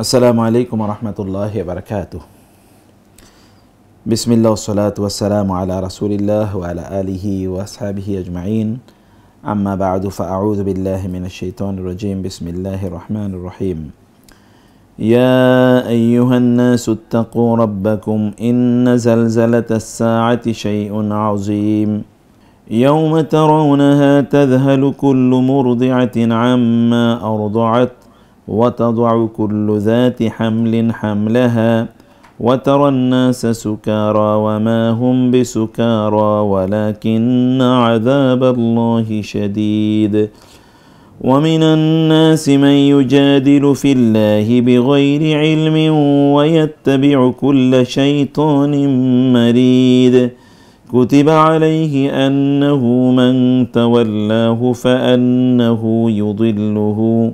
السلام عليكم ورحمة الله وبركاته بسم الله والصلاة والسلام على رسول الله وعلى آله وأصحابه أجمعين أما بعد فأعوذ بالله من الشيطان الرجيم بسم الله الرحمن الرحيم يا أيها الناس اتقوا ربكم إن زلزلة الساعة شيء عظيم يوم ترونها تذهل كل مرضعة عما أرضعت وتضع كل ذات حمل حملها وترى الناس سكارى وما هم بسكارى ولكن عذاب الله شديد ومن الناس من يجادل في الله بغير علم ويتبع كل شيطان مريد كتب عليه انه من تولاه فانه يضله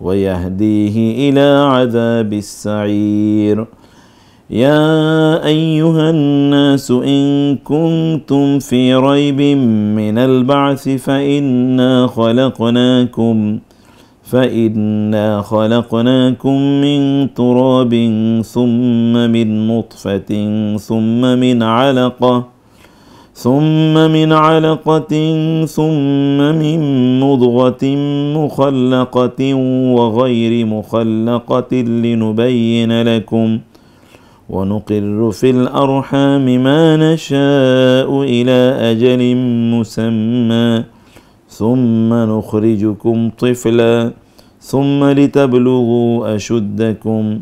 ويهديه الى عذاب السعير يا ايها الناس ان كنتم في ريب من البعث فانا خلقناكم فإنا خلقناكم من تراب ثم من نطفة ثم من علقة ثم من علقة ثم من مضغة مخلقة وغير مخلقة لنبين لكم ونقر في الأرحام ما نشاء إلى أجل مسمى ثم نخرجكم طفلا ثم لتبلغوا أشدكم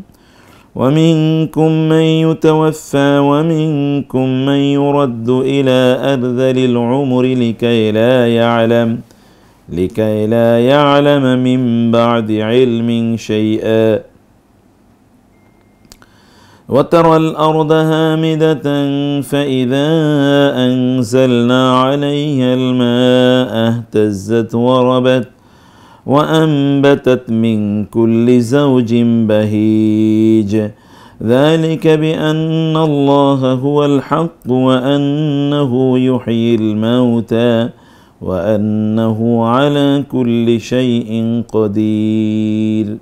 ومنكم من يتوفى ومنكم من يرد إلى أرذل العمر لكي لا يعلم لكي لا يعلم من بعد علم شيئا وترى الأرض هامدة فإذا أنزلنا عليها الماء اهتزت وربت وأنبتت من كل زوج بهيج ذلك بأن الله هو الحق وأنه يحيي الموتى وأنه على كل شيء قدير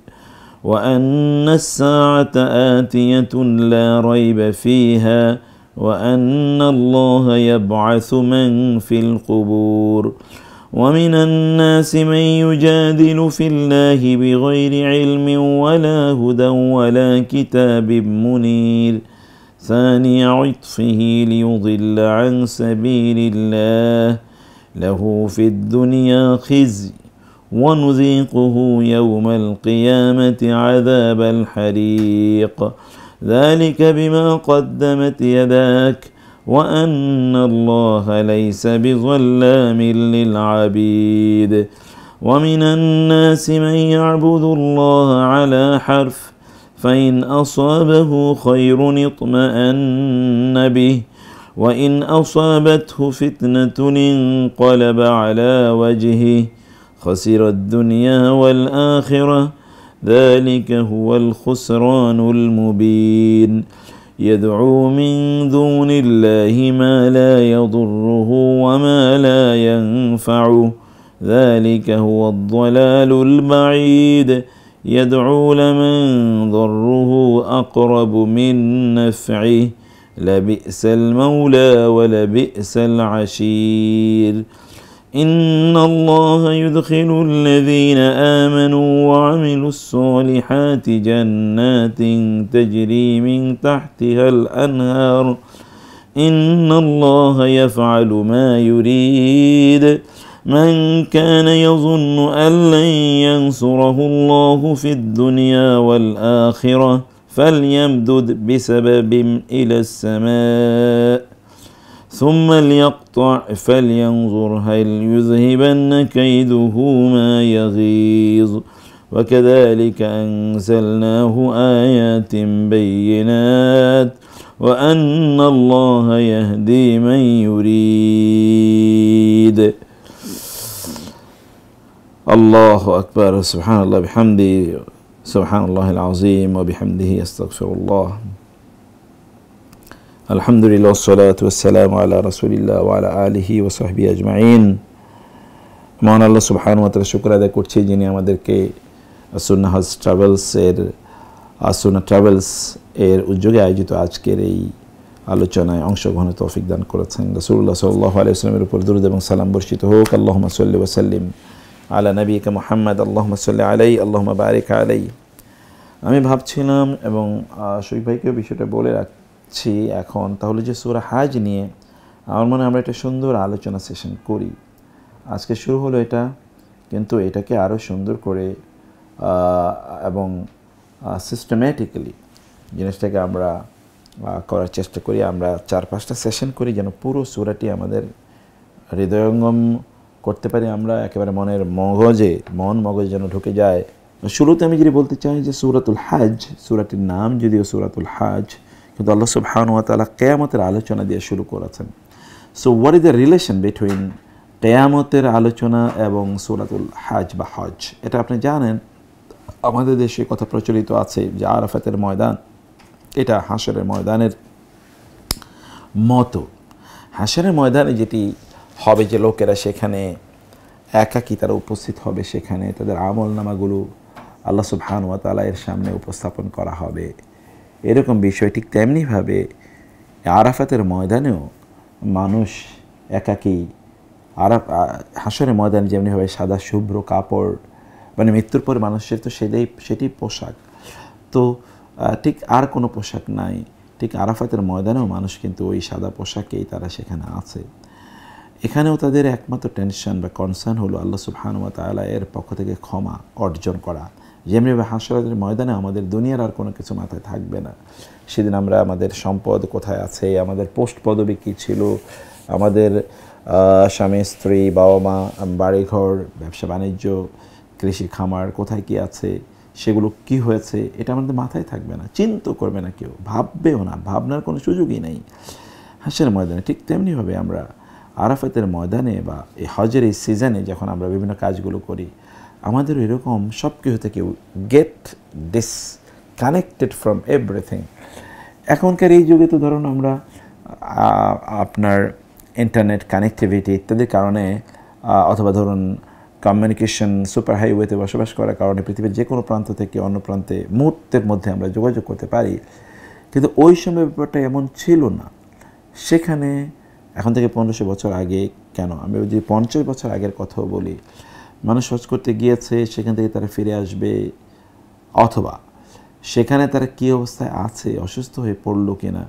وأن الساعة آتية لا ريب فيها وأن الله يبعث من في القبور ومن الناس من يجادل في الله بغير علم ولا هدى ولا كتاب منير ثاني عطفه ليضل عن سبيل الله له في الدنيا خزي ونذيقه يوم القيامة عذاب الحريق ذلك بما قدمت يداك وأن الله ليس بظلام للعبيد ومن الناس من يعبد الله على حرف فإن أصابه خير اطمأن به وإن أصابته فتنة انقلب على وجهه خسر الدنيا والآخرة ذلك هو الخسران المبين يدعو من دون الله ما لا يضره وما لا ينفعه ذلك هو الضلال البعيد يدعو لمن ضره أقرب من نفعه لبئس المولى ولبئس العشير إن الله يدخل الذين آمنوا وعملوا الصالحات جنات تجري من تحتها الأنهار إن الله يفعل ما يريد من كان يظن أن لن ينصره الله في الدنيا والآخرة فليمدد بسبب إلى السماء ثم ليقطع فلينظر هل يذهبن كيده ما يغيظ وكذلك أنزلناه آيات بينات وأن الله يهدي من يريد الله أكبر سبحان الله بحمده سبحان الله العظيم وبحمده يستغفر الله আলহামদুলিল্লাহ সালাত ওসালাম আল্লাহ রসুলিল্লাহ আলা আলহি ওসাহবি আজমাইন মহান আল্লাহ সুবহান মাতার শুক্র আদায় করছি যিনি আমাদেরকে আসুন্না ট্রাভেলস এর আসুনা ট্রাভেলস এর উদ্যোগে আয়োজিত আজকের এই আলোচনায় অংশগ্রহণ তৌফিক দান করেছেন রসুল্লাহ সাল্লাহ আলাইসলামের উপর দুরুদ এবং সালাম বর্ষিত হোক আল্লাহ সাল্লি ওসাল্লিম আলা নবীকে মোহাম্মদ আল্লাহ সাল্লি আলাই আল্লাহ বারিক আলাই আমি ভাবছিলাম এবং শৈফ ভাইকেও বিষয়টা বলে রাখ যাচ্ছি এখন তাহলে যে সুরা হাজ নিয়ে আমার মনে আমরা একটা সুন্দর আলোচনা সেশন করি আজকে শুরু হলো এটা কিন্তু এটাকে আরও সুন্দর করে এবং সিস্টেম্যাটিক্যালি জিনিসটাকে আমরা করার চেষ্টা করি আমরা চার পাঁচটা সেশন করি যেন পুরো সুরাটি আমাদের হৃদয়ঙ্গম করতে পারি আমরা একেবারে মনের মগজে মন মগজে যেন ঢুকে যায় শুরুতে আমি যদি বলতে চাই যে সুরাতুল হাজ সুরাটির নাম যদিও সুরাতুল হাজ কিন্তু আল্লাহ সুবহানুয়া তালা কেয়ামতের আলোচনা দিয়ে শুরু করেছেন so what is the relation between কেয়ামতের আলোচনা এবং সুরাতুল হাজ বা হজ এটা আপনি জানেন আমাদের দেশে কথা প্রচলিত আছে যে আরাফাতের ময়দান এটা হাঁসরের ময়দানের মতো হাসরের ময়দানে যেটি হবে যে লোকেরা সেখানে একাকী তারা উপস্থিত হবে সেখানে তাদের আমল নামাগুলো আল্লাহ সুবহান তালা এর সামনে উপস্থাপন করা হবে এরকম বিষয় ঠিক তেমনিভাবে আরাফাতের ময়দানেও মানুষ একাকেই আরাফ হাসরের ময়দানে যেমনিভাবে সাদা শুভ্র কাপড় মানে মৃত্যুর পর মানুষের তো সেটাই সেটি পোশাক তো ঠিক আর কোনো পোশাক নাই ঠিক আরাফাতের ময়দানেও মানুষ কিন্তু ওই সাদা পোশাকেই তারা সেখানে আছে এখানেও তাদের একমাত্র টেনশন বা কনসার্ন হলো আল্লাহ সুবহানুয়া তালা এর পক্ষ থেকে ক্ষমা অর্জন করা যেমনিভাবে হাসরাতের ময়দানে আমাদের দুনিয়ার আর কোনো কিছু মাথায় থাকবে না সেদিন আমরা আমাদের সম্পদ কোথায় আছে আমাদের পোস্ট পদবি কী ছিল আমাদের স্বামী স্ত্রী বাবা মা বাড়িঘর ব্যবসা বাণিজ্য কৃষি খামার কোথায় কি আছে সেগুলো কি হয়েছে এটা আমাদের মাথায় থাকবে না চিন্তা করবে না কেউ ভাববেও না ভাবনার কোনো সুযোগই নেই হাসের ময়দানে ঠিক তেমনিভাবে আমরা আরাফাতের ময়দানে বা এই হজের এই সিজনে যখন আমরা বিভিন্ন কাজগুলো করি আমাদের এরকম সব কিছু থেকে get this connected from everything এখনকার এই যুগে তো ধরুন আমরা আপনার ইন্টারনেট কানেক্টিভিটি ইত্যাদির কারণে অথবা ধরুন কমিউনিকেশন সুপার হাইওয়েতে বসবাস করার কারণে পৃথিবীর যে কোনো প্রান্ত থেকে অন্য প্রান্তে মুহূর্তের মধ্যে আমরা যোগাযোগ করতে পারি কিন্তু ওই সময় ব্যাপারটা এমন ছিল না সেখানে এখন থেকে পনেরোশো বছর আগে কেন আমি যদি পঞ্চাশ বছর আগের কথাও বলি মানুষ হজ করতে গিয়েছে সেখান থেকে তারা ফিরে আসবে অথবা সেখানে তারা কী অবস্থায় আছে অসুস্থ হয়ে পড়লো কিনা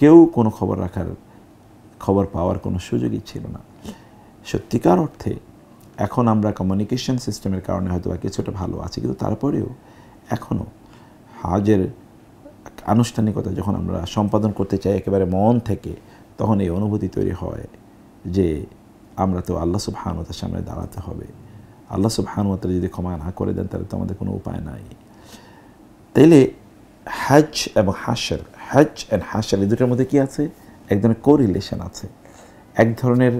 কেউ কোনো খবর রাখার খবর পাওয়ার কোনো সুযোগই ছিল না সত্যিকার অর্থে এখন আমরা কমিউনিকেশন সিস্টেমের কারণে হয়তো বা কিছুটা ভালো আছি কিন্তু তারপরেও এখনও হাজের আনুষ্ঠানিকতা যখন আমরা সম্পাদন করতে চাই একেবারে মন থেকে তখন এই অনুভূতি তৈরি হয় যে আমরা তো আল্লাহ সুবহানতার সামনে দাঁড়াতে হবে আল্লাহ সুবহানুয়াতারা যদি ক্ষমা না করে দেন তাহলে তো আমাদের কোনো উপায় নাই তাইলে হ্যাচ এবং হাসের হ্যাচ অ্যান্ড হাসের এই দুটোর মধ্যে কী আছে এক ধরনের কোরিলেশন আছে এক ধরনের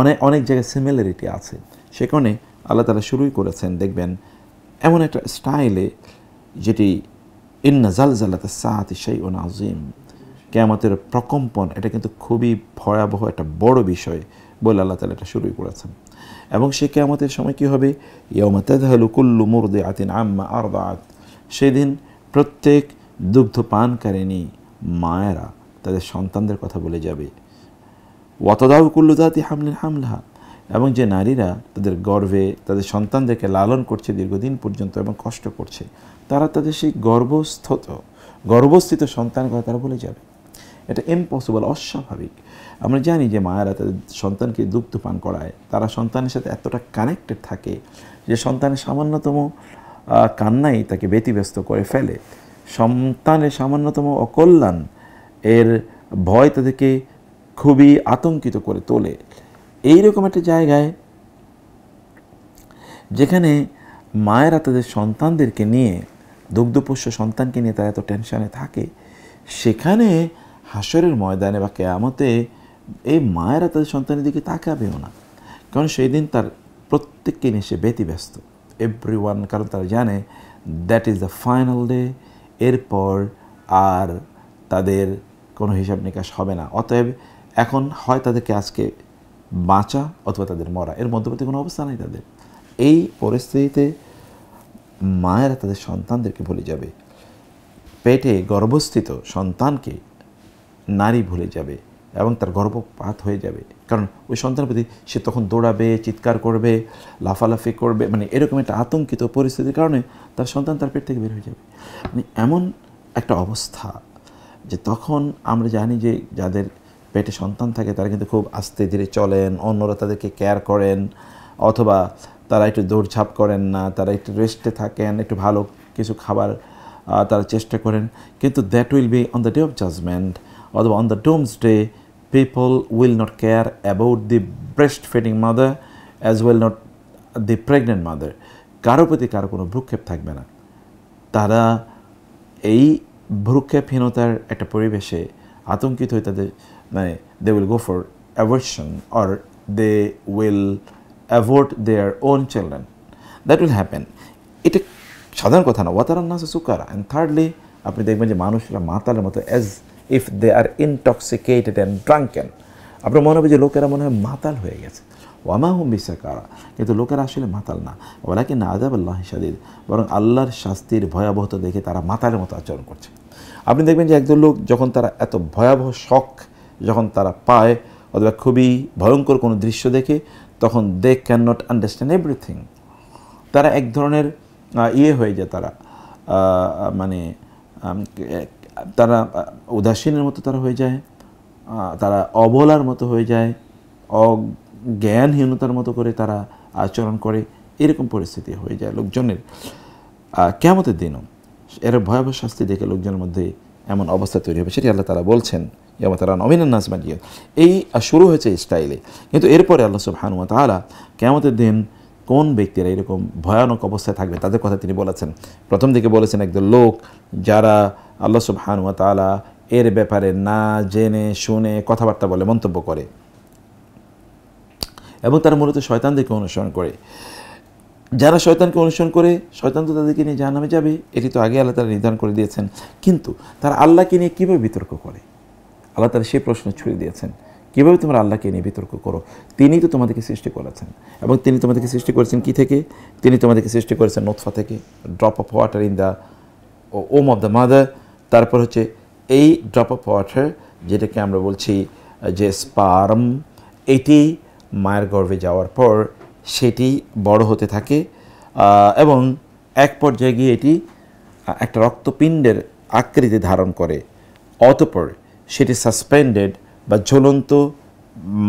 অনেক অনেক জায়গায় সিমিলারিটি আছে সে কারণে আল্লাহ তালা শুরুই করেছেন দেখবেন এমন একটা স্টাইলে যেটি ইন্না জালজালাতে সাহাত সেই ও নাজিম আমাদের প্রকম্পন এটা কিন্তু খুবই ভয়াবহ একটা বড় বিষয় বলে আল্লাহ তালা এটা শুরুই করেছেন এবং সে কেয়ামতের সময় কী হবে ইয়মা কুল্লু মুরদে আতিন আম্মা আর সেদিন প্রত্যেক দুগ্ধ পানকারিনী মায়েরা তাদের সন্তানদের কথা বলে যাবে ওয়াতদাউ কুল্লু দাতি হামলিন হামলা এবং যে নারীরা তাদের গর্ভে তাদের সন্তানদেরকে লালন করছে দীর্ঘদিন পর্যন্ত এবং কষ্ট করছে তারা তাদের সেই গর্ভস্থত গর্ভস্থিত সন্তান কথা তারা বলে যাবে এটা ইম্পসিবল অস্বাভাবিক আমরা জানি যে মায়েরা তাদের সন্তানকে দুগ্ধ পান করায় তারা সন্তানের সাথে এতটা কানেক্টেড থাকে যে সন্তানের সামান্যতম কান্নাই তাকে ব্যতিব্যস্ত করে ফেলে সন্তানের সামান্যতম অকল্যাণ এর ভয় তাদেরকে খুবই আতঙ্কিত করে তোলে এইরকম একটা জায়গায় যেখানে মায়েরা তাদের সন্তানদেরকে নিয়ে দুগ্ধপোষ্য সন্তানকে নিয়ে তারা এত টেনশানে থাকে সেখানে হাসরের ময়দানে বা কেয়ামতে এই মায়েরা তাদের সন্তানের দিকে তাকাবেও না কারণ সেই দিন তার প্রত্যেককে নিয়ে সে ব্যতিব্যস্ত এভরি ওয়ান কারণ তারা জানে that is the final day এরপর আর তাদের কোনো হিসাব নিকাশ হবে না অতএব এখন হয় তাদেরকে আজকে বাঁচা অথবা তাদের মরা এর মধ্যবর্তী কোনো অবস্থা নেই তাদের এই পরিস্থিতিতে মায়েরা তাদের সন্তানদেরকে ভুলে যাবে পেটে গর্ভস্থিত সন্তানকে নারী ভুলে যাবে এবং তার গর্ভপাত হয়ে যাবে কারণ ওই সন্তানের প্রতি সে তখন দৌড়াবে চিৎকার করবে লাফালাফি করবে মানে এরকম একটা আতঙ্কিত পরিস্থিতির কারণে তার সন্তান তার পেট থেকে বের হয়ে যাবে মানে এমন একটা অবস্থা যে তখন আমরা জানি যে যাদের পেটে সন্তান থাকে তারা কিন্তু খুব আস্তে ধীরে চলেন অন্যরা তাদেরকে কেয়ার করেন অথবা তারা একটু দৌড়ঝাঁপ করেন না তারা একটু রেস্টে থাকেন একটু ভালো কিছু খাবার তারা চেষ্টা করেন কিন্তু that will be on the day of judgement অথবা on the doomsday people will not care about the breastfeeding mother as well not the pregnant mother কারো প্রতি কারো কোনো ভ্রুক্ষেপ থাকবে না তারা এই ভ্রুক্ষেপহীনতার একটা পরিবেশে আতঙ্কিত হয়ে তাদের মানে they will go for abortion or they will abort their own children that will happen এটা সাধারণ কথা না ওয়াতারান্নাস সুকার অ্যান্ড থার্ডলি আপনি দেখবেন যে মানুষরা মাতালের মতো as if they are intoxicated and drunken আপনার মনে হবে যে লোকেরা মনে হয় মাতাল হয়ে গেছে ওয়ামা হুম বিসাকারা কিন্তু লোকেরা আসলে মাতাল না ওরা না আজাব আল্লাহ সাদিদ বরং আল্লাহর শাস্তির ভয়াবহতা দেখে তারা মাতালের মতো আচরণ করছে আপনি দেখবেন যে একদল লোক যখন তারা এত ভয়াবহ শখ যখন তারা পায় অথবা খুবই ভয়ঙ্কর কোনো দৃশ্য দেখে তখন they can not understand everything তারা এক ধরনের ইয়ে হয়ে যায় তারা মানে তারা উদাসীনের মতো তারা হয়ে যায় তারা অবলার মতো হয়ে যায় অজ্ঞানহীনতার মতো করে তারা আচরণ করে এরকম পরিস্থিতি হয়ে যায় লোকজনের কেমতের দিনও এর ভয়াবহ শাস্তি দেখে লোকজনের মধ্যে এমন অবস্থা তৈরি হবে সেটি আল্লাহ তারা বলছেন যেমন তারা নবীনের নাজমা জিয়া এই শুরু হয়েছে স্টাইলে কিন্তু এরপরে আল্লাহ সব সুবহানুয়া তালা কেমতের দিন কোন ব্যক্তিরা এরকম ভয়ানক অবস্থায় থাকবে তাদের কথা তিনি বলেছেন প্রথম দিকে বলেছেন একদল লোক যারা আল্লাহ সুবহানুয়া তালা এর ব্যাপারে না জেনে শুনে কথাবার্তা বলে মন্তব্য করে এবং তারা মূলত শয়তানদেরকে অনুসরণ করে যারা শয়তানকে অনুসরণ করে শয়তান তো তাদেরকে নিয়ে যা নামে যাবে এটি তো আগে আল্লাহ তারা নির্ধারণ করে দিয়েছেন কিন্তু তারা আল্লাহকে নিয়ে কীভাবে বিতর্ক করে আল্লাহ তারা সেই প্রশ্ন ছুড়ে দিয়েছেন কীভাবে তোমরা আল্লাহকে নিয়ে বিতর্ক করো তিনি তো তোমাদেরকে সৃষ্টি করেছেন এবং তিনি তোমাদেরকে সৃষ্টি করেছেন কি থেকে তিনি তোমাদেরকে সৃষ্টি করেছেন নোৎফা থেকে drop of water in the womb of the mother তারপর হচ্ছে এই ড্রপ অফ ওয়াটার যেটাকে আমরা বলছি যে স্পার্ম এটি মায়ের গর্ভে যাওয়ার পর সেটি বড় হতে থাকে এবং এক পর্যায়ে গিয়ে এটি একটা রক্তপিণ্ডের আকৃতি ধারণ করে অতপর সেটি সাসপেন্ডেড বা ঝুলন্ত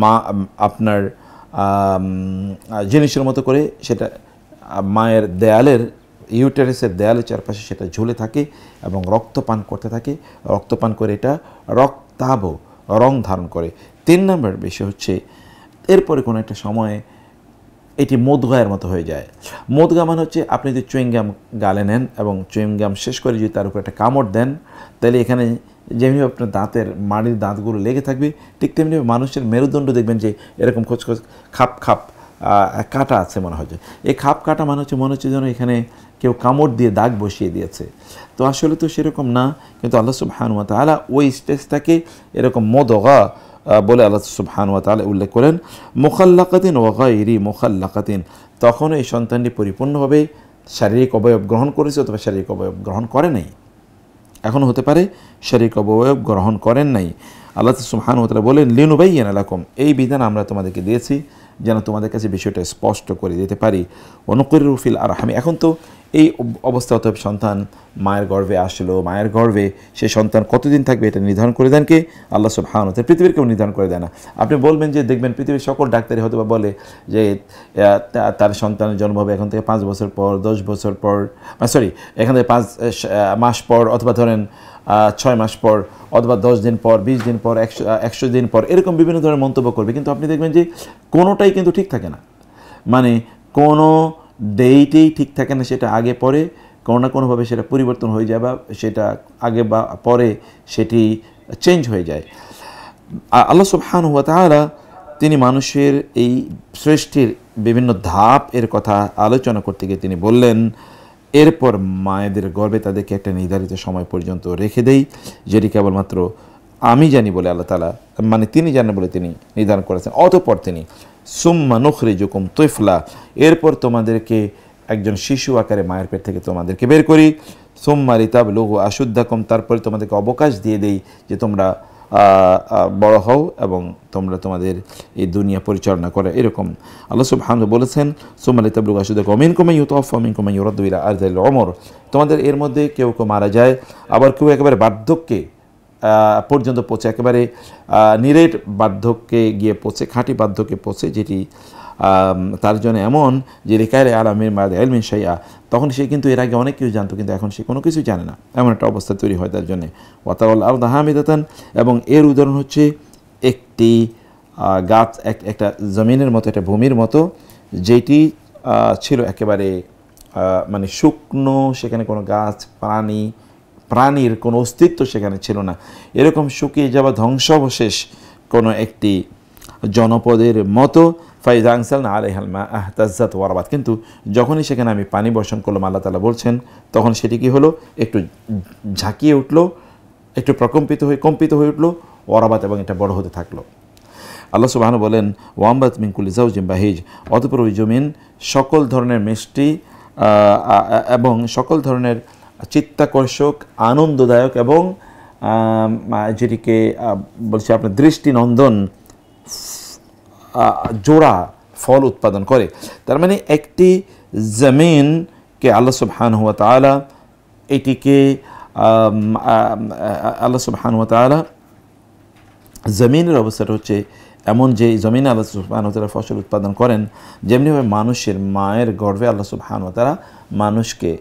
মা আপনার জিনিসের মতো করে সেটা মায়ের দেয়ালের ইউটেরেসের দেয়ালের চারপাশে সেটা ঝুলে থাকে এবং রক্তপান করতে থাকে রক্তপান করে এটা রক্তাভ রং ধারণ করে তিন নম্বর বিষয় হচ্ছে এরপরে কোনো একটা সময়ে এটি মদগায়ের মতো হয়ে যায় মদগা মানে হচ্ছে আপনি যদি চুইংগাম গালে নেন এবং চুইংগাম শেষ করে যদি তার উপর একটা কামড় দেন তাহলে এখানে যেমনি আপনার দাঁতের মাড়ির দাঁতগুলো লেগে থাকবে ঠিক তেমনি মানুষের মেরুদণ্ড দেখবেন যে এরকম খোঁজখোঁজ খাপ খাপ কাটা আছে মনে হচ্ছে এই খাপ কাটা মানে হচ্ছে মনে হচ্ছে যেন এখানে কেউ কামড় দিয়ে দাগ বসিয়ে দিয়েছে তো আসলে তো সেরকম না কিন্তু আল্লাহ সুবাহানুয়া আলা ওই স্টেজটাকে এরকম মদগা বলে আল্লাহ সুবহান ওয়া উল্লেখ করেন মোখাল্লাকাতিন ওয়া মোখাল্লাকাতিন তখন এই সন্তানটি পরিপূর্ণভাবে শারীরিক অবয়ব গ্রহণ করেছে অথবা শারীরিক অবয়ব গ্রহণ করে নাই এখন হতে পারে শারীরিক অবয়ব গ্রহণ করেন নাই আল্লাহ সুবহান ওয়া বলেন লিনুবাইয়ান আলাকুম এই বিধান আমরা তোমাদেরকে দিয়েছি যেন তোমাদের কাছে বিষয়টা স্পষ্ট করে দিতে পারি অনুকর রুফিল আর হামি এখন তো এই অবস্থা অতএব সন্তান মায়ের গর্ভে আসলো মায়ের গর্ভে সে সন্তান কতদিন থাকবে এটা নির্ধারণ করে দেন কে আল্লাহ সব হান হতে পৃথিবীর কেউ নির্ধারণ করে দেয় না আপনি বলবেন যে দেখবেন পৃথিবীর সকল ডাক্তারই হয়তো বা বলে যে তার সন্তানের জন্ম হবে এখন থেকে পাঁচ বছর পর দশ বছর পর সরি এখান থেকে পাঁচ মাস পর অথবা ধরেন ছয় মাস পর অথবা দশ দিন পর বিশ দিন পর একশো একশো দিন পর এরকম বিভিন্ন ধরনের মন্তব্য করবে কিন্তু আপনি দেখবেন যে কোনোটাই কিন্তু ঠিক থাকে না মানে কোনো ডেইটেই ঠিক থাকে না সেটা আগে পরে কোনো না কোনোভাবে সেটা পরিবর্তন হয়ে যায় বা সেটা আগে বা পরে সেটি চেঞ্জ হয়ে যায় আল্লাহ সুবহান হুয়া তাহারা তিনি মানুষের এই সৃষ্টির বিভিন্ন ধাপ এর কথা আলোচনা করতে গিয়ে তিনি বললেন এরপর মায়েদের গর্বে তাদেরকে একটা নির্ধারিত সময় পর্যন্ত রেখে দেই যেটি কেবলমাত্র আমি জানি বলে আল্লাহ তালা মানে তিনি জানেন বলে তিনি নির্ধারণ করেছেন অতপর তিনি সুম্মা নখরি জুকুম তৈফলা এরপর তোমাদেরকে একজন শিশু আকারে মায়ের পেট থেকে তোমাদেরকে বের করি সোম্মা রিতাব লঘু আশুদ্ধাকম তারপরে তোমাদেরকে অবকাশ দিয়ে দেই যে তোমরা বড় হও এবং তোমরা তোমাদের এই দুনিয়া পরিচালনা করে এরকম আল্লাহ সুবহান বলেছেন সোমালি তাবলুক আসুদ অমিন কমাই অফ অমিন কমাই ইউরদ্দুইরা আর অমর তোমাদের এর মধ্যে কেউ কেউ মারা যায় আবার কেউ একেবারে বার্ধক্যে পর্যন্ত পৌঁছে একেবারে নিরেট বার্ধক্যে গিয়ে পৌঁছে খাঁটি বার্ধক্যে পৌঁছে যেটি তার জন্য এমন যে রেকায়রে আলামের মাদ এলমিন সাইয়া তখন সে কিন্তু এর আগে অনেক কিছু জানতো কিন্তু এখন সে কোনো কিছু জানে না এমন একটা অবস্থা তৈরি হয় তার জন্যে ওয়াতাউল আল দাহামিদাতান এবং এর উদাহরণ হচ্ছে একটি গাছ এক একটা জমিনের মতো একটা ভূমির মতো যেটি ছিল একেবারে মানে শুকনো সেখানে কোনো গাছ প্রাণী প্রাণীর কোনো অস্তিত্ব সেখানে ছিল না এরকম শুকিয়ে যাওয়া ধ্বংসাবশেষ কোনো একটি জনপদের মতো ফাইজ আংসালনা আলহাল মা আহ তাজ্জাত ওয়ারাবাত কিন্তু যখনই সেখানে আমি পানি বর্ষণ করলাম আল্লাহ তালা বলছেন তখন সেটি কি হলো একটু ঝাঁকিয়ে উঠলো একটু প্রকম্পিত হয়ে কম্পিত হয়ে উঠলো ওয়ারাবাত এবং এটা বড় হতে থাকলো আল্লাহ সুবাহন বলেন ওয়াম্বাত মিঙ্কুল জিম বাহিজ অতপর ওই জমিন সকল ধরনের মিষ্টি এবং সকল ধরনের চিত্তাকর্ষক আনন্দদায়ক এবং যেটিকে বলছি আপনার দৃষ্টিনন্দন জোড়া ফল উৎপাদন করে তার মানে একটি জমিনকে আল্লা সুবহান হুয়া তালা এটিকে আল্লা সুবহান হুয়া তালা জমিনের অবস্থাটা হচ্ছে এমন যে জমিনে আল্লাহ তারা ফসল উৎপাদন করেন যেমনিভাবে মানুষের মায়ের গর্ভে আল্লাহ তারা মানুষকে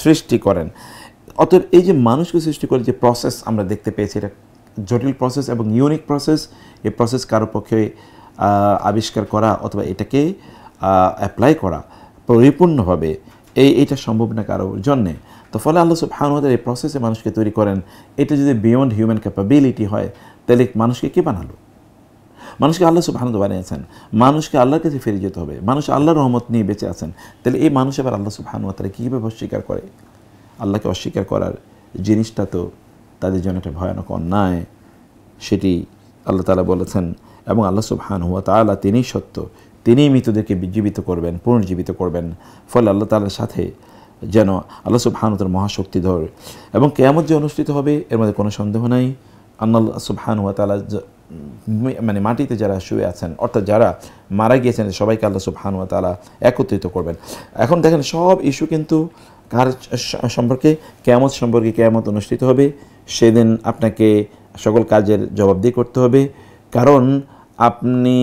সৃষ্টি করেন অতএব এই যে মানুষকে সৃষ্টি করে যে প্রসেস আমরা দেখতে পেয়েছি এটা জটিল প্রসেস এবং ইউনিক প্রসেস এই প্রসেস কারো পক্ষে আবিষ্কার করা অথবা এটাকে অ্যাপ্লাই করা পরিপূর্ণভাবে এই এটা সম্ভব না কারোর জন্যে তো ফলে আল্লাহ হানুদের এই প্রসেসে মানুষকে তৈরি করেন এটা যদি বিয়ন্ড হিউম্যান ক্যাপাবিলিটি হয় তাহলে মানুষকে কী বানালো মানুষকে আল্লাহ হানুদ বানিয়েছেন মানুষকে আল্লাহর কাছে ফিরে যেতে হবে মানুষ আল্লাহর রহমত নিয়ে বেঁচে আছেন তাহলে এই মানুষ আবার আল্লাহ হানুয়া তারা কীভাবে অস্বীকার করে আল্লাহকে অস্বীকার করার জিনিসটা তো তাদের জন্য একটা ভয়ানক অন্যায় সেটি আল্লাহ তালা বলেছেন এবং আল্লাহ সুবহান হুয়া তালা তিনিই সত্য তিনিই মৃতদেরকে জীবিত করবেন পুনর্জীবিত করবেন ফলে আল্লাহ তালার সাথে যেন আল্লাহ সুবহানতার মহাশক্তিধর এবং কেয়ামত যে অনুষ্ঠিত হবে এর মধ্যে কোনো সন্দেহ নাই আল্লাহ সুবহান হুয়া তালা মানে মাটিতে যারা শুয়ে আছেন অর্থাৎ যারা মারা গিয়েছেন সবাইকে আল্লাহ সুবহান হুয়া তালা একত্রিত করবেন এখন দেখেন সব ইস্যু কিন্তু কার সম্পর্কে কেয়ামত সম্পর্কে কেয়ামত অনুষ্ঠিত হবে সেদিন আপনাকে সকল কাজের জবাবদি করতে হবে কারণ আপনি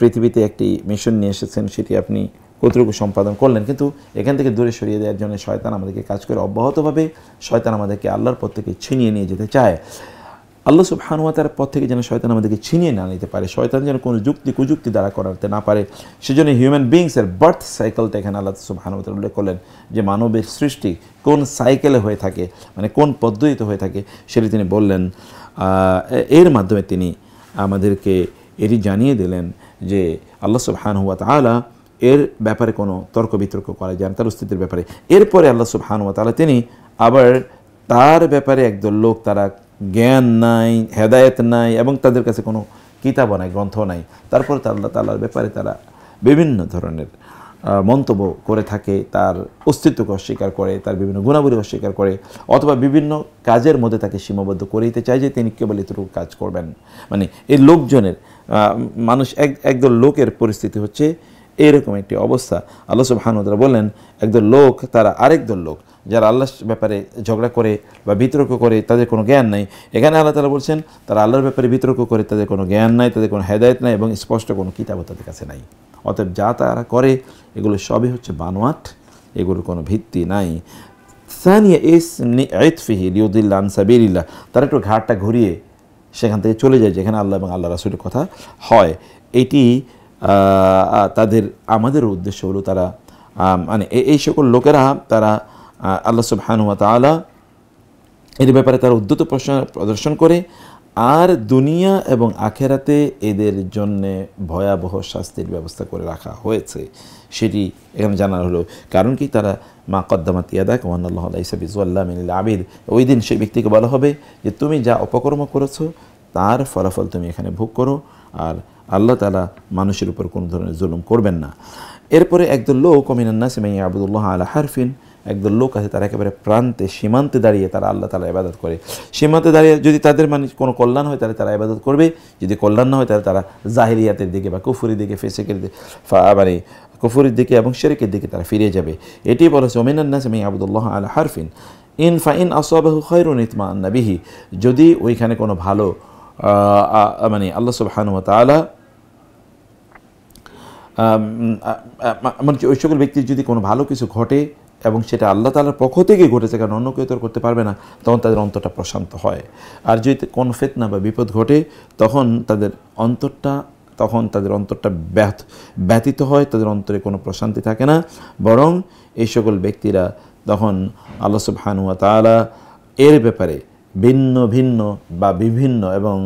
পৃথিবীতে একটি মিশন নিয়ে এসেছেন সেটি আপনি কতটুকু সম্পাদন করলেন কিন্তু এখান থেকে দূরে সরিয়ে দেওয়ার জন্য শয়তান আমাদেরকে কাজ করে অব্যাহতভাবে শয়তান আমাদেরকে আল্লাহর পথ থেকে ছিনিয়ে নিয়ে যেতে চায় আল্লাহ সব হানুয়াতার পথ থেকে যেন শয়তান আমাদেরকে ছিনিয়ে না নিতে পারে শয়তান যেন কোনো যুক্তি কুযুক্তি দ্বারা করাতে না পারে সেজন্য হিউম্যান বিংসের বার্থ সাইকেলটা এখানে আল্লাহ হানুয়াতার উল্লেখ করলেন যে মানবের সৃষ্টি কোন সাইকেলে হয়ে থাকে মানে কোন পদ্ধতিতে হয়ে থাকে সেটি তিনি বললেন এর মাধ্যমে তিনি আমাদেরকে এটি জানিয়ে দিলেন যে আল্লাহ সুবহান হুয়া তালা এর ব্যাপারে কোনো তর্ক বিতর্ক করা যায় তার অস্তিত্বের ব্যাপারে এরপরে আল্লাহ সুবহান হুয়া তালা তিনি আবার তার ব্যাপারে একদল লোক তারা জ্ঞান নাই হেদায়েত নাই এবং তাদের কাছে কোনো কিতাবও নাই গ্রন্থ নাই তারপর আল্লাহ তাল্লার ব্যাপারে তারা বিভিন্ন ধরনের মন্তব্য করে থাকে তার অস্তিত্বকে অস্বীকার করে তার বিভিন্ন গুণাবলী অস্বীকার করে অথবা বিভিন্ন কাজের মধ্যে তাকে সীমাবদ্ধ করে দিতে চায় যে তিনি কেবল এতটুকু কাজ করবেন মানে এই লোকজনের মানুষ এক একদল লোকের পরিস্থিতি হচ্ছে এইরকম একটি অবস্থা আল্লাহ হানুদরা বলেন একদল লোক তারা আরেক দল লোক যারা আল্লাহর ব্যাপারে ঝগড়া করে বা বিতর্ক করে তাদের কোনো জ্ঞান নাই এখানে আল্লাহ তালা বলছেন তারা আল্লাহর ব্যাপারে বিতর্ক করে তাদের কোনো জ্ঞান নাই তাদের কোনো হেদায়ত নাই এবং স্পষ্ট কোনো কিতাবও তাদের কাছে নাই অতএব যা তারা করে এগুলো সবই হচ্ছে বানোয়াট এগুলোর কোনো ভিত্তি নাই সানিয়া এস ফিহি লিউদ্দিল্লা আনসাবিল্লা তারা একটু ঘাটটা ঘুরিয়ে সেখান থেকে চলে যায় যেখানে আল্লাহ এবং আল্লাহ রাসুলের কথা হয় এটি তাদের আমাদের উদ্দেশ্য হলো তারা মানে এই সকল লোকেরা তারা আল্লাহ সুবহানুয়া তালা এর ব্যাপারে তারা উদ্যত প্রদর্শন করে আর দুনিয়া এবং আখেরাতে এদের জন্যে ভয়াবহ শাস্তির ব্যবস্থা করে রাখা হয়েছে সেটি এখানে জানার হলো কারণ কি তারা মা কদ্দামা তিয়াদা কমান আল্লাহ ইসাবিজুয়াল্লাহ মিনিল আবিদ ওই দিন সেই ব্যক্তিকে বলা হবে যে তুমি যা অপকর্ম করেছো তার ফলাফল তুমি এখানে ভোগ করো আর আল্লাহ তালা মানুষের উপর কোনো ধরনের জুলুম করবেন না এরপরে একদল লোক অমিনান্না সিমাই আবুদুল্লাহ আল্লাহ হারফিন একদল লোক আছে তারা একেবারে প্রান্তে সীমান্তে দাঁড়িয়ে তারা আল্লাহ তালা ইবাদত করে সীমান্তে দাঁড়িয়ে যদি তাদের মানে কোনো কল্যাণ হয় তাহলে তারা ইবাদত করবে যদি কল্যাণ না হয় তাহলে তারা জাহিরিয়াতের দিকে বা কুফুরি দিকে ফেসেকের মানে কুফুরের দিকে এবং শেরেকের দিকে তারা ফিরে যাবে এটি বলেছে ওমিনান্নাস মি আবুদুল্লাহ আল হারফিন ইন ফাইন আসবাহু খৈরুন ইতমা আন্নাবিহি যদি ওইখানে কোনো ভালো মানে আল্লাহ সুবাহানুয়া তালা মানে ওই সকল ব্যক্তির যদি কোনো ভালো কিছু ঘটে এবং সেটা আল্লাহ তালার পক্ষ থেকে ঘটেছে কারণ অন্য কেউ তো করতে পারবে না তখন তাদের অন্তরটা প্রশান্ত হয় আর যদি কোনো ফেতনা বা বিপদ ঘটে তখন তাদের অন্তরটা তখন তাদের অন্তরটা ব্যথ ব্যথিত হয় তাদের অন্তরে কোনো প্রশান্তি থাকে না বরং এই সকল ব্যক্তিরা তখন আল্লাহ সুবহানুয়া তালা এর ব্যাপারে ভিন্ন ভিন্ন বা বিভিন্ন এবং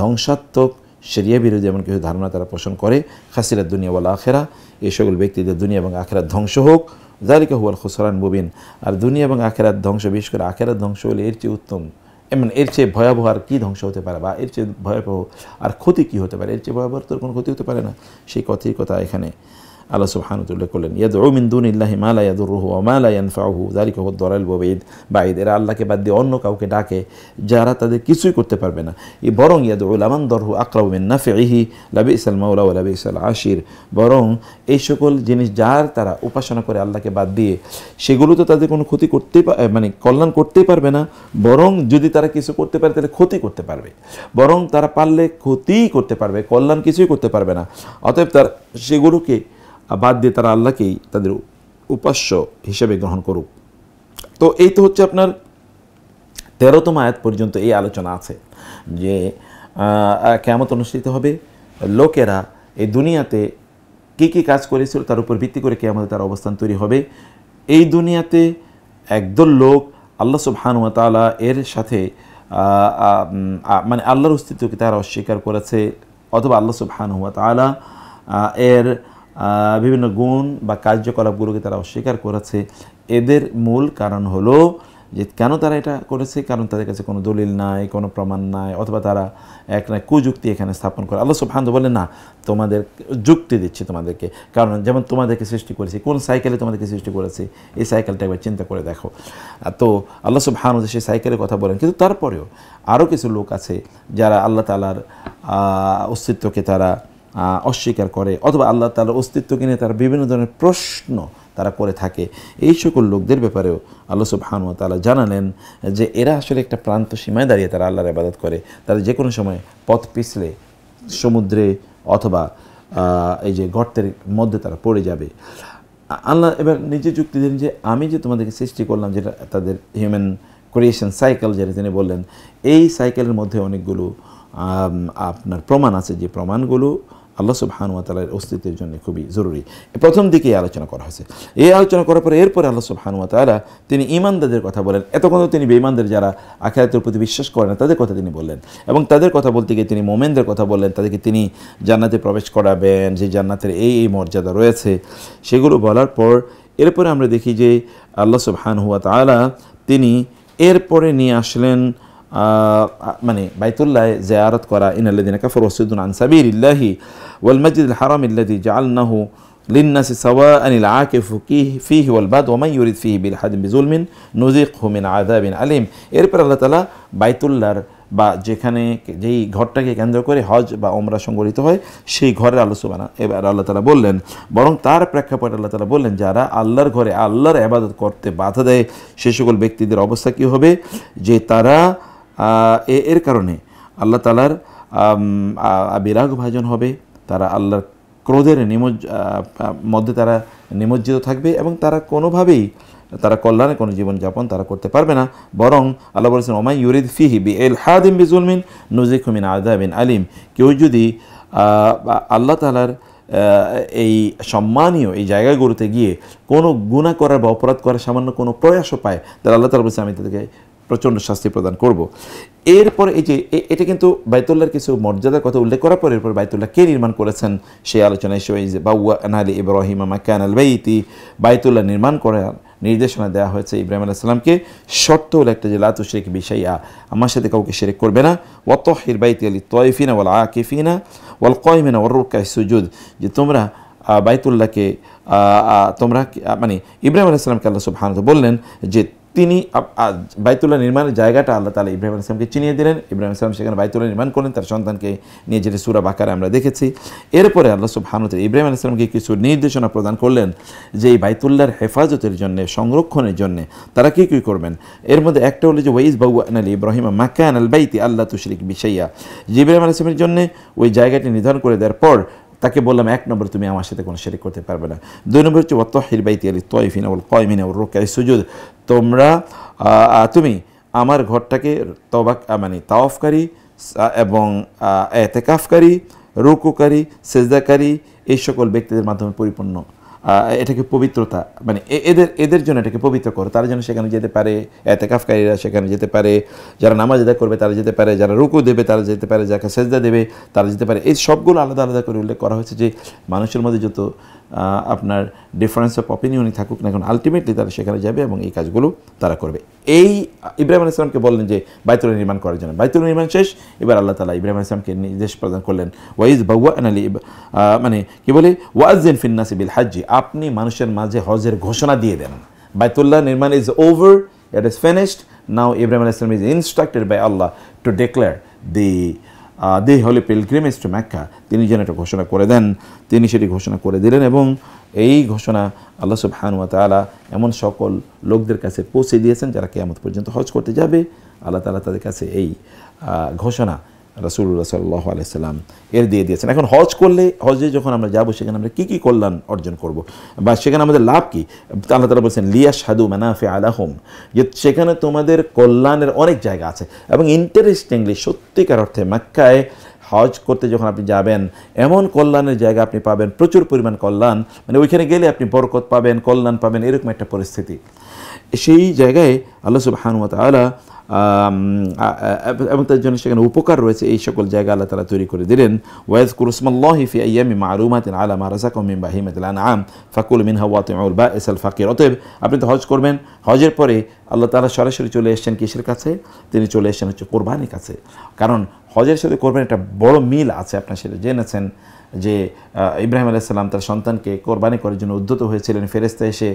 ধ্বংসাত্মক সেরিয়া বিরোধী এমন কিছু ধারণা তারা পোষণ করে খাসিরা দুনিয়াওয়ালা আখেরা এই সকল ব্যক্তিদের দুনিয়া এবং আখেরা ধ্বংস হোক জারিকা হুয়াল খুসরান মুবিন আর দুনিয়া এবং আখেরার ধ্বংস বিশেষ করে আখেরার ধ্বংস হলে এর চেয়ে উত্তম এমন এর চেয়ে ভয়াবহ আর কী ধ্বংস হতে পারে বা এর চেয়ে ভয়াবহ আর ক্ষতি কী হতে পারে এর চেয়ে ভয়াবহ তোর কোনো ক্ষতি হতে পারে না সেই কথাই কথা এখানে আল্লাহ সুবহানত উল্লেখ করলেন ইয়াদ ওমিন্দুন ইল্লাহি মালা ইয়াদুরুহু মালা ইয়ানফাউহু দারি হব দরাল ববেদ বাঈদ এরা আল্লাহকে বাদ দিয়ে অন্য কাউকে ডাকে যারা তাদের কিছুই করতে পারবে না এই বরং ইয়াদ উলামান দরহু আকরাউমিন নাফিহি লাবি ইসাল মাউলা ও লাবি ইসাল আশির বরং এই সকল জিনিস যার তারা উপাসনা করে আল্লাহকে বাদ দিয়ে সেগুলো তো তাদের কোনো ক্ষতি করতে মানে কল্যাণ করতেই পারবে না বরং যদি তারা কিছু করতে পারে তাহলে ক্ষতি করতে পারবে বরং তারা পারলে ক্ষতিই করতে পারবে কল্যাণ কিছুই করতে পারবে না অতএব তার সেগুলোকে বাদ দিয়ে তারা আল্লাহকেই তাদের উপাস্য হিসেবে গ্রহণ করুক তো এই তো হচ্ছে আপনার তেরোতম আয়াত পর্যন্ত এই আলোচনা আছে যে কেমত অনুষ্ঠিত হবে লোকেরা এই দুনিয়াতে কী কী কাজ করেছিল তার উপর ভিত্তি করে কেমন তার অবস্থান তৈরি হবে এই দুনিয়াতে একদল লোক আল্লাহ সুবহানুয়া তালা এর সাথে মানে আল্লাহর অস্তিত্বকে তারা অস্বীকার করেছে অথবা আল্লাহ সুবহান হুয়া তালা এর বিভিন্ন গুণ বা কার্যকলাপগুলোকে তারা অস্বীকার করেছে এদের মূল কারণ হলো যে কেন তারা এটা করেছে কারণ তাদের কাছে কোনো দলিল নাই কোনো প্রমাণ নাই অথবা তারা এক না কুযুক্তি এখানে স্থাপন করে আল্লাহ সুফান্ত বলে না তোমাদের যুক্তি দিচ্ছে তোমাদেরকে কারণ যেমন তোমাদেরকে সৃষ্টি করেছি কোন সাইকেলে তোমাদেরকে সৃষ্টি করেছে এই সাইকেলটা একবার চিন্তা করে দেখো তো আল্লাহ সুফান সেই সাইকেলের কথা বলেন কিন্তু তারপরেও আরও কিছু লোক আছে যারা আল্লাহ তালার অস্তিত্বকে তারা অস্বীকার করে অথবা আল্লাহ তার অস্তিত্বকে নিয়ে তারা বিভিন্ন ধরনের প্রশ্ন তারা করে থাকে এই সকল লোকদের ব্যাপারেও আল্লাহ সুবহানু তালা জানালেন যে এরা আসলে একটা প্রান্ত সীমায় দাঁড়িয়ে তারা আল্লাহর আবাদত করে তারা যে কোনো সময় পথ পিছলে সমুদ্রে অথবা এই যে গর্তের মধ্যে তারা পড়ে যাবে আল্লাহ এবার নিজে যুক্তি দিন যে আমি যে তোমাদেরকে সৃষ্টি করলাম যেটা তাদের হিউম্যান ক্রিয়েশন সাইকেল যেটা তিনি বললেন এই সাইকেলের মধ্যে অনেকগুলো আপনার প্রমাণ আছে যে প্রমাণগুলো আল্লাহ সুবহানুয়া তালার অস্তিত্বের জন্য খুবই জরুরি প্রথম দিকে এই আলোচনা করা হয়েছে এই আলোচনা করার পরে এরপরে আল্লাহ সুবহানুয়া তালা তিনি ইমানদাদের কথা বলেন এতক্ষণ তিনি বেইমানদের যারা আখেরাতের প্রতি বিশ্বাস করেন তাদের কথা তিনি বললেন এবং তাদের কথা বলতে গিয়ে তিনি মোমেনদের কথা বললেন তাদেরকে তিনি জান্নাতে প্রবেশ করাবেন যে জান্নাতের এই এই মর্যাদা রয়েছে সেগুলো বলার পর এরপরে আমরা দেখি যে আল্লাহ সুবহান হুয়া তালা তিনি এরপরে নিয়ে আসলেন মানে বাইতুল্লাহ জেয়ারত করা ইনাল্লাদিন কাফর ওসুদ্দিন আনসাবির ইল্লাহি والمسجد الحرام الذي جعلناه للناس سواء العاكف فيه والباد ومن يريد فيه بالحد بظلم نذيقه من عذاب أليم এরপর আল্লাহ তাআলা বাইতুল্লাহর বা যেখানে যেই ঘরটাকে কেন্দ্র করে হজ বা ওমরা সংগঠিত হয় সেই ঘরের আলোচনা এবার আল্লাহ তালা বললেন বরং তার প্রেক্ষাপটে আল্লাহ তালা বললেন যারা আল্লাহর ঘরে আল্লাহর আবাদত করতে বাধা দেয় সে সকল ব্যক্তিদের অবস্থা কী হবে যে তারা এর কারণে আল্লাহ তালার বিরাগ ভাজন হবে তারা আল্লাহর ক্রোধের নিমজ্জ মধ্যে তারা নিমজ্জিত থাকবে এবং তারা কোনোভাবেই তারা কল্যাণে কোনো জীবনযাপন তারা করতে পারবে না বরং আল্লাহ বলেছেন ওমাই ইউরিদ ফিহি বি এল হাদিম বিজুলমিন নুজিকুমিন আদাবিন আলিম কেউ যদি আল্লাহ তালার এই সম্মানীয় এই জায়গাগুলোতে গিয়ে কোনো গুণা করার বা অপরাধ করার সামান্য কোনো প্রয়াসও পায় তাহলে আল্লাহ তালা বলছে আমি তাদেরকে প্রচণ্ড শাস্তি প্রদান করব এরপর এই যে এটা কিন্তু বাইতুল্লাহর কিছু মর্যাদার কথা উল্লেখ করার পর এরপর বাইতুল্লাহ কে নির্মাণ করেছেন সেই আলোচনা হিসেবে যে বাউয়া আনালি ইব্রাহিম মাকান আল বাইতি বাইতুল্লাহ নির্মাণ করার নির্দেশনা দেওয়া হয়েছে ইব্রাহিম আলাহ সাল্লামকে শর্ত হলো একটা যে লাতু শেখ বিষাইয়া আমার সাথে কাউকে শেরেক করবে না অত হির বাইতি আলী তয়ফিনা ওয়াল আকিফিনা ওয়াল কয়মিনা ওর রুকাই সুজুদ যে তোমরা বাইতুল্লাহকে তোমরা মানে ইব্রাহিম আলাইসালামকে আল্লাহ সুবহানত বললেন যে তিনি বাইতুল্লাহ নির্মাণের জায়গাটা আল্লাহ তালা ইব্রাহিম ইসলামকে চিনিয়ে দিলেন ইব্রাহিম ইসলাম সেখানে বাইতুল্লাহ নির্মাণ করেন তার সন্তানকে নিয়ে যেটি সুরা বাকারে আমরা দেখেছি এরপরে আল্লাহ সুবহানত ইব্রাহিম ইসলামকে কিছু নির্দেশনা প্রদান করলেন যে এই বাইতুল্লাহর হেফাজতের জন্য সংরক্ষণের জন্য তারা কী কী করবেন এর মধ্যে একটা হলো যে ওয়াইজ বাউ আলী ইব্রাহিম মাকান আল বাইতি আল্লাহ তুশরিক বিষাইয়া যে ইব্রাহিম ইসলামের জন্য ওই জায়গাটি নির্ধারণ করে দেওয়ার পর তাকে বললাম এক নম্বর তুমি আমার সাথে কোনো শেরিক করতে পারবে না দুই নম্বর হচ্ছে হির বাইতি আলী তয়ফিন ওল কয়মিন ওর রোকাই সুজুদ তোমরা তুমি আমার ঘরটাকে তবাক মানে তাওয়াফকারী এবং এতেকাফকারী রুকুকারী সেজদাকারী এই সকল ব্যক্তিদের মাধ্যমে পরিপূর্ণ এটাকে পবিত্রতা মানে এদের এদের জন্য এটাকে পবিত্র করো তারা যেন সেখানে যেতে পারে এতেকাফকারীরা সেখানে যেতে পারে যারা নামাজ আদা করবে তারা যেতে পারে যারা রুকু দেবে তারা যেতে পারে যাকে সেজদা দেবে তারা যেতে পারে এই সবগুলো আলাদা আলাদা করে উল্লেখ করা হয়েছে যে মানুষের মধ্যে যত আপনার ডিফারেন্স অফ অপিনিয়নই থাকুক না এখন আলটিমেটলি তারা সেখানে যাবে এবং এই কাজগুলো তারা করবে এই ইব্রাহিম আল ইসলামকে বললেন যে বাইতুল নির্মাণ করার জন্য বাইতুল নির্মাণ শেষ এবার আল্লাহ তালা ইব্রাহিম ইসলামকে নির্দেশ প্রদান করলেন ওয়াইজ এন আলী মানে কি বলে ওয়াজিন ফিন্নাসি বিল হাজি আপনি মানুষের মাঝে হজের ঘোষণা দিয়ে দেন বাইতুল্লাহ নির্মাণ is over it is finished now Ibrahim আল ইসলাম is instructed by Allah to declare the দে হলে পেলগ্রিমেজ টু ম্যাক্কা তিনি যেন এটা ঘোষণা করে দেন তিনি সেটি ঘোষণা করে দিলেন এবং এই ঘোষণা আল্লাহ হানুয়া তালা এমন সকল লোকদের কাছে পৌঁছে দিয়েছেন যারা কেয়ামত পর্যন্ত হজ করতে যাবে আল্লাহ তালা তাদের কাছে এই ঘোষণা রাসুল্লাহ সাল্লাহ আলাইসাল্লাম এর দিয়ে দিয়েছেন এখন হজ করলে হজে যখন আমরা যাবো সেখানে আমরা কী কী কল্যাণ অর্জন করব বা সেখানে আমাদের লাভ কী আল্লাহ তালা বলছেন লিয়া সাধু মানাফে আলাহম যে সেখানে তোমাদের কল্যাণের অনেক জায়গা আছে এবং ইন্টারেস্টিংলি সত্যিকার অর্থে মাক্কায় হজ করতে যখন আপনি যাবেন এমন কল্যাণের জায়গা আপনি পাবেন প্রচুর পরিমাণ কল্যাণ মানে ওইখানে গেলে আপনি বরকত পাবেন কল্যাণ পাবেন এরকম একটা পরিস্থিতি সেই জায়গায় আল্লাহ সুবাহ আলা এবং তার জন্য সেখানে উপকার রয়েছে এই সকল জায়গা আল্লাহ তালা তৈরি করে দিলেন ওয়াইজ কুরুসমল্লাহ ফি আইয়ামি মারুমাতিন আলা মারাসা কমিম বাহিমাতিল আম ফাকুল মিন ওয়াতিউল বা এস আল ফাকির অতএব আপনি তো হজ করবেন হজের পরে আল্লাহ তালা সরাসরি চলে এসছেন কিসের কাছে তিনি চলে এসছেন হচ্ছে কোরবানির কাছে কারণ হজের সাথে কোরবানির একটা বড় মিল আছে আপনার সেটা জেনেছেন যে ইব্রাহিম আলাইসাল্লাম তার সন্তানকে কোরবানি করার জন্য উদ্যত হয়েছিলেন ফেরেস্তা এসে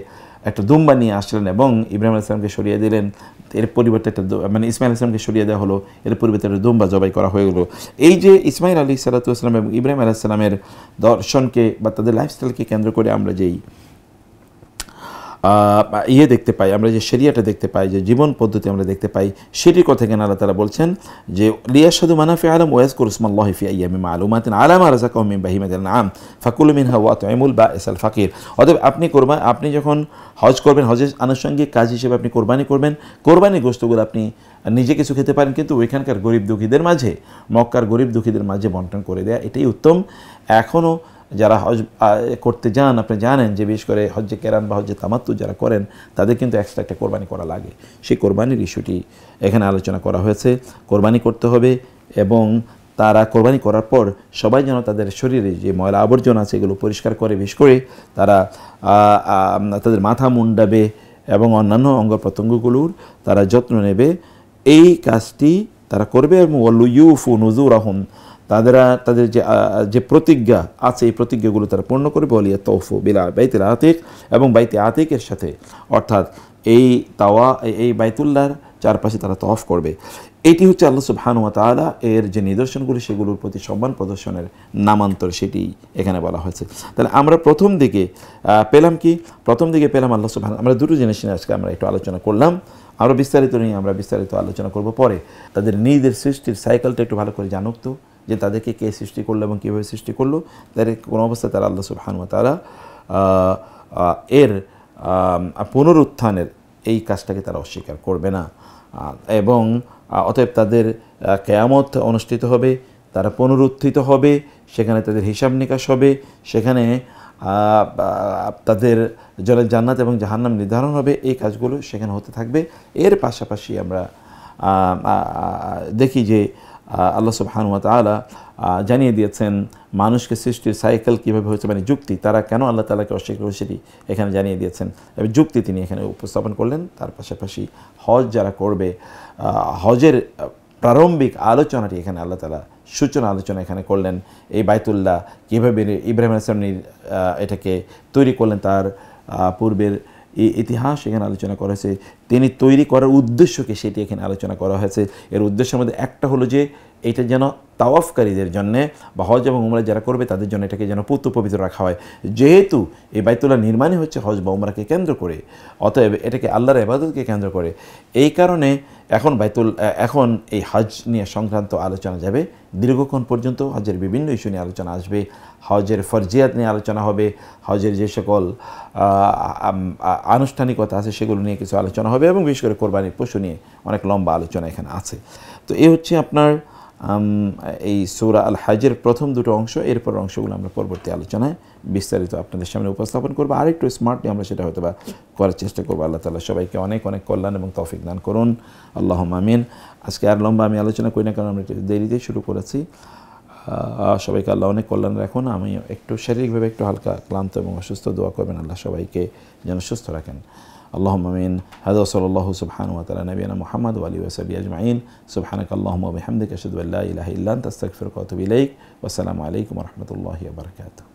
একটা দুম্বা নিয়ে আসলেন এবং ইব্রাহিম আলাইসলামকে সরিয়ে দিলেন এর পরিবর্তে একটা মানে ইসমাইল আসলামকে সরিয়ে দেওয়া হলো এর পরিবর্তে একটা দুম্বা জবাই করা হয়ে গেলো এই যে ইসমাইল আলী আসলাম এবং ইব্রাহিম আলাইসাল্লামের দর্শনকে বা তাদের লাইফস্টাইলকে কেন্দ্র করে আমরা যেই ইয়ে দেখতে পাই আমরা যে সেরিয়াটা দেখতে পাই যে জীবন পদ্ধতি আমরা দেখতে পাই সেটির কথা কেন আল্লাহ তারা বলছেন যে লিয়া লিয়াসাদু মানাফি আলম ওয়াজ করুসমান লহিফি আইয়ামি আতেন আলাম রাজা কমিম বাহিমাদ আম ফাকুল মিন হা ওয়া তাইমুল বা এসাল ফাকির অতএব আপনি কোরবান আপনি যখন হজ করবেন হজের আনুষঙ্গিক কাজ হিসেবে আপনি কোরবানি করবেন কোরবানি গোস্তগুলো আপনি নিজে কিছু খেতে পারেন কিন্তু ওইখানকার গরিব দুঃখীদের মাঝে মক্কার গরিব দুঃখীদের মাঝে বন্টন করে দেয়া এটাই উত্তম এখনও যারা হজ করতে যান আপনি জানেন যে বিশেষ করে হজ্জে কেরান বা হজ্জে তামাত্তু যারা করেন তাদের কিন্তু এক্সট্রা একটা কোরবানি করা লাগে সেই কোরবানির ইস্যুটি এখানে আলোচনা করা হয়েছে কোরবানি করতে হবে এবং তারা কোরবানি করার পর সবাই যেন তাদের শরীরে যে ময়লা আবর্জনা আছে এগুলো পরিষ্কার করে বেশ করে তারা তাদের মাথা মুন্ডাবে এবং অন্যান্য অঙ্গ প্রত্যঙ্গগুলোর তারা যত্ন নেবে এই কাজটি তারা করবে এবং ওয়াল্লু ইউফু নজুর আহম তাদেরা তাদের যে যে প্রতিজ্ঞা আছে এই প্রতিজ্ঞাগুলো তারা পূর্ণ করবে অলিয়া তৌফু বিলা বাইতের আতিক এবং বাইতে আতিকের সাথে অর্থাৎ এই তাওয়া এই বাইতুল্লার চারপাশে তারা তফ করবে এটি হচ্ছে আল্লাহ সুবহানুয়া তালা এর যে নিদর্শনগুলি সেগুলোর প্রতি সম্মান প্রদর্শনের নামান্তর সেটি এখানে বলা হয়েছে তাহলে আমরা প্রথম দিকে পেলাম কি প্রথম দিকে পেলাম আল্লাহ সুবহান আমরা দুটো জিনিস নিয়ে আজকে আমরা একটু আলোচনা করলাম আরও বিস্তারিত নিয়ে আমরা বিস্তারিত আলোচনা করব পরে তাদের নিজেদের সৃষ্টির সাইকেলটা একটু ভালো করে জানুক তো যে তাদেরকে কে সৃষ্টি করলো এবং কীভাবে সৃষ্টি করলো তাদের কোনো অবস্থায় তারা আল্লাহ সুবহানুয়া তারা এর পুনরুত্থানের এই কাজটাকে তারা অস্বীকার করবে না এবং অতএব তাদের কেয়ামত অনুষ্ঠিত হবে তারা পুনরুত্থিত হবে সেখানে তাদের হিসাব নিকাশ হবে সেখানে তাদের জলের জান্নাত এবং জাহান্নাম নির্ধারণ হবে এই কাজগুলো সেখানে হতে থাকবে এর পাশাপাশি আমরা দেখি যে আল্লাহ ওয়া তালা জানিয়ে দিয়েছেন মানুষকে সৃষ্টির সাইকেল কীভাবে হয়েছে মানে যুক্তি তারা কেন আল্লাহ তালাকে অস্বীকার সেটি এখানে জানিয়ে দিয়েছেন এবং যুক্তি তিনি এখানে উপস্থাপন করলেন তার পাশাপাশি হজ যারা করবে হজের প্রারম্ভিক আলোচনাটি এখানে আল্লাহ তালা সূচনা আলোচনা এখানে করলেন এই বাইতুল্লাহ কীভাবে ইব্রাহিম আসলামীর এটাকে তৈরি করলেন তার পূর্বের এই ইতিহাস এখানে আলোচনা করা হয়েছে তিনি তৈরি করার উদ্দেশ্যকে সেটি এখানে আলোচনা করা হয়েছে এর উদ্দেশ্যের মধ্যে একটা হলো যে এইটা যেন তাওয়াফকারীদের জন্য বা হজ এবং উমরা যারা করবে তাদের জন্য এটাকে যেন পুত্র পবিত্র রাখা হয় যেহেতু এই বায়তুল্লাহ নির্মাণই হচ্ছে হজ বা উমরাকে কেন্দ্র করে অতএব এটাকে আল্লাহর এবাদতকে কেন্দ্র করে এই কারণে এখন বায়তুল এখন এই হজ নিয়ে সংক্রান্ত আলোচনা যাবে দীর্ঘক্ষণ পর্যন্ত হজের বিভিন্ন ইস্যু নিয়ে আলোচনা আসবে হজের ফরজিয়াত নিয়ে আলোচনা হবে হজের যে সকল আনুষ্ঠানিকতা আছে সেগুলো নিয়ে কিছু আলোচনা হবে এবং বিশেষ করে কোরবানির পশু নিয়ে অনেক লম্বা আলোচনা এখানে আছে তো এই হচ্ছে আপনার এই সৌরা আল হাজের প্রথম দুটো অংশ এরপর অংশগুলো আমরা পরবর্তী আলোচনায় বিস্তারিত আপনাদের সামনে উপস্থাপন করবো আরেকটু স্মার্টলি আমরা সেটা হয়তো বা করার চেষ্টা করবো আল্লাহ তালা সবাইকে অনেক অনেক কল্যাণ এবং তফিক দান করুন আল্লাহ মামিন আজকে আর লম্বা আমি আলোচনা করি না কারণ আমরা একটু দেরিতে শুরু করেছি সবাইকে আল্লাহ অনেক কল্যাণ রাখুন আমি একটু শারীরিকভাবে একটু হালকা ক্লান্ত এবং অসুস্থ দোয়া করবেন আল্লাহ সবাইকে যেন সুস্থ রাখেন اللهم امين هذا وصلى الله سبحانه وتعالى نبينا محمد واله وصحبه اجمعين سبحانك اللهم وبحمدك اشهد ان لا اله الا انت استغفرك واتوب اليك والسلام عليكم ورحمه الله وبركاته